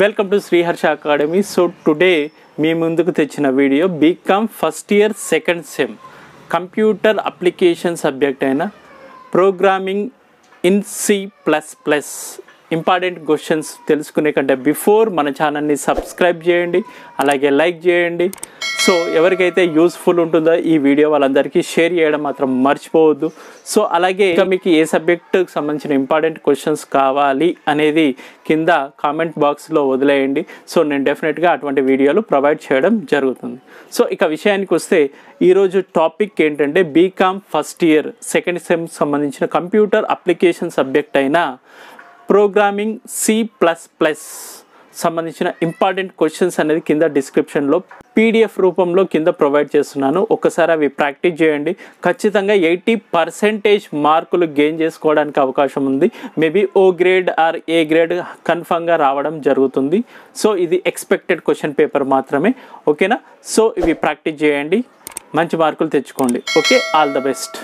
welcome to Sriharsha academy so today మీ ముందుకు తెచ్చిన video BCom first year second sem computer application subject అయిన programming in C plus plus important questions తెలుసుకునే కంటే before మన ఛానల్ని సబ్స్క్రైబ్ చేయండి అలాగే లైక్ చేయండి సో ఎవరికైతే యూస్ఫుల్ ఉంటుందో ఈ వీడియో వాళ్ళందరికీ షేర్ చేయడం మాత్రం మర్చిపోవద్దు సో అలాగే ఇంకా మీకు ఏ సబ్జెక్టుకు సంబంధించిన ఇంపార్టెంట్ క్వశ్చన్స్ కావాలి అనేది కింద కామెంట్ బాక్స్లో వదిలేయండి సో నేను డెఫినెట్గా అటువంటి వీడియోలు ప్రొవైడ్ చేయడం జరుగుతుంది సో ఇక విషయానికి వస్తే ఈరోజు టాపిక్ ఏంటంటే BCom first year second sem సంబంధించిన కంప్యూటర్ అప్లికేషన్ సబ్జెక్ట్ అయిన ప్రోగ్రామింగ్ సి ప్లస్ ప్లస్ సంబంధించిన ఇంపార్టెంట్ క్వశ్చన్స్ అనేది కింద డిస్క్రిప్షన్లో పీడిఎఫ్ రూపంలో కింద ప్రొవైడ్ చేస్తున్నాను ఒకసారి అవి ప్రాక్టీస్ చేయండి ఖచ్చితంగా ఎయిటీ పర్సెంటేజ్ మార్కులు గెయిన్ చేసుకోవడానికి అవకాశం ఉంది maybe O grade or A grade కన్ఫామ్గా రావడం జరుగుతుంది సో ఇది ఎక్స్పెక్టెడ్ క్వశ్చన్ పేపర్ మాత్రమే ఓకేనా సో ఇవి ప్రాక్టీస్ చేయండి మంచి మార్కులు తెచ్చుకోండి ఓకే ఆల్ ద బెస్ట్